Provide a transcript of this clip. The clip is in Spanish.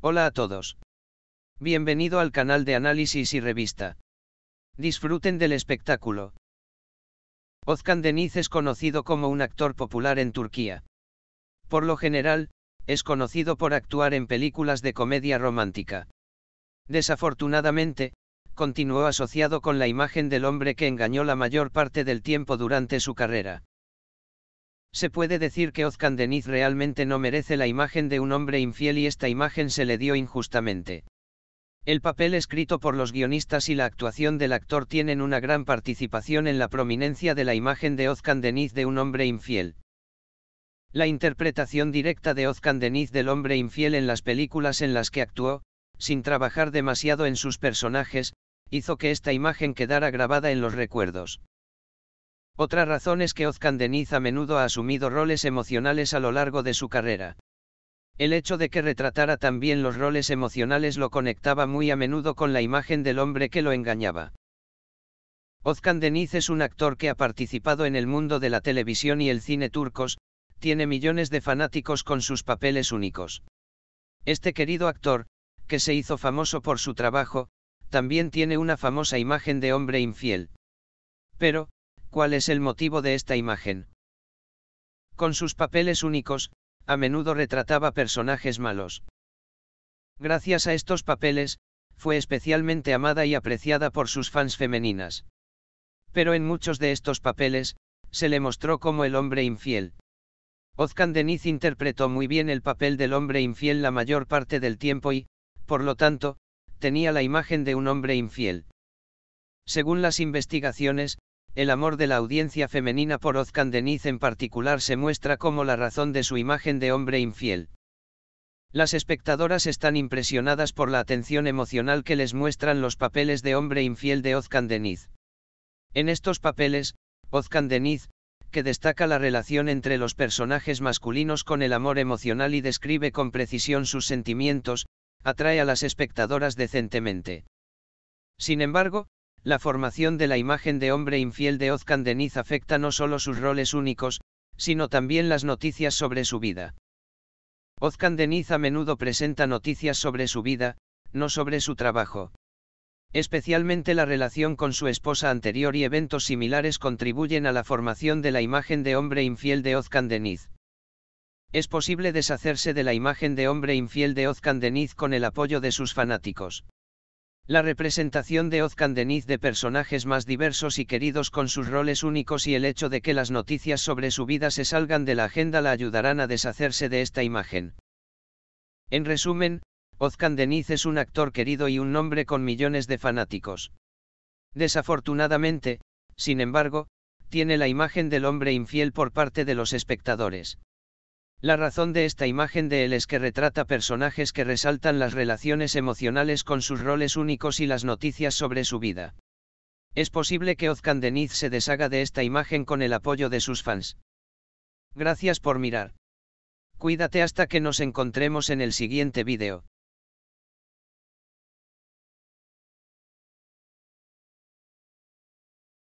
Hola a todos. Bienvenido al canal de análisis y revista. Disfruten del espectáculo. Ozkan Deniz es conocido como un actor popular en Turquía. Por lo general, es conocido por actuar en películas de comedia romántica. Desafortunadamente, continuó asociado con la imagen del hombre que engañó la mayor parte del tiempo durante su carrera se puede decir que Ozcan Deniz realmente no merece la imagen de un hombre infiel y esta imagen se le dio injustamente. El papel escrito por los guionistas y la actuación del actor tienen una gran participación en la prominencia de la imagen de Ozcan Deniz de un hombre infiel. La interpretación directa de Ozcan Deniz del hombre infiel en las películas en las que actuó, sin trabajar demasiado en sus personajes, hizo que esta imagen quedara grabada en los recuerdos. Otra razón es que Ozkan Deniz a menudo ha asumido roles emocionales a lo largo de su carrera. El hecho de que retratara también los roles emocionales lo conectaba muy a menudo con la imagen del hombre que lo engañaba. Ozkan Deniz es un actor que ha participado en el mundo de la televisión y el cine turcos, tiene millones de fanáticos con sus papeles únicos. Este querido actor, que se hizo famoso por su trabajo, también tiene una famosa imagen de hombre infiel. Pero, cuál es el motivo de esta imagen. Con sus papeles únicos, a menudo retrataba personajes malos. Gracias a estos papeles, fue especialmente amada y apreciada por sus fans femeninas. Pero en muchos de estos papeles, se le mostró como el hombre infiel. Ozkan Deniz interpretó muy bien el papel del hombre infiel la mayor parte del tiempo y, por lo tanto, tenía la imagen de un hombre infiel. Según las investigaciones, el amor de la audiencia femenina por Ozcan Deniz en particular se muestra como la razón de su imagen de hombre infiel. Las espectadoras están impresionadas por la atención emocional que les muestran los papeles de hombre infiel de Ozcan Deniz. En estos papeles, Ozcan Deniz, que destaca la relación entre los personajes masculinos con el amor emocional y describe con precisión sus sentimientos, atrae a las espectadoras decentemente. Sin embargo, la formación de la imagen de hombre infiel de Ozcan Deniz afecta no solo sus roles únicos, sino también las noticias sobre su vida. Ozcan Deniz a menudo presenta noticias sobre su vida, no sobre su trabajo. Especialmente la relación con su esposa anterior y eventos similares contribuyen a la formación de la imagen de hombre infiel de Ozcan Deniz. Es posible deshacerse de la imagen de hombre infiel de Ozcan Deniz con el apoyo de sus fanáticos. La representación de Deniz de personajes más diversos y queridos con sus roles únicos y el hecho de que las noticias sobre su vida se salgan de la agenda la ayudarán a deshacerse de esta imagen. En resumen, Deniz es un actor querido y un nombre con millones de fanáticos. Desafortunadamente, sin embargo, tiene la imagen del hombre infiel por parte de los espectadores. La razón de esta imagen de él es que retrata personajes que resaltan las relaciones emocionales con sus roles únicos y las noticias sobre su vida. Es posible que Ozcan Deniz se deshaga de esta imagen con el apoyo de sus fans. Gracias por mirar. Cuídate hasta que nos encontremos en el siguiente vídeo.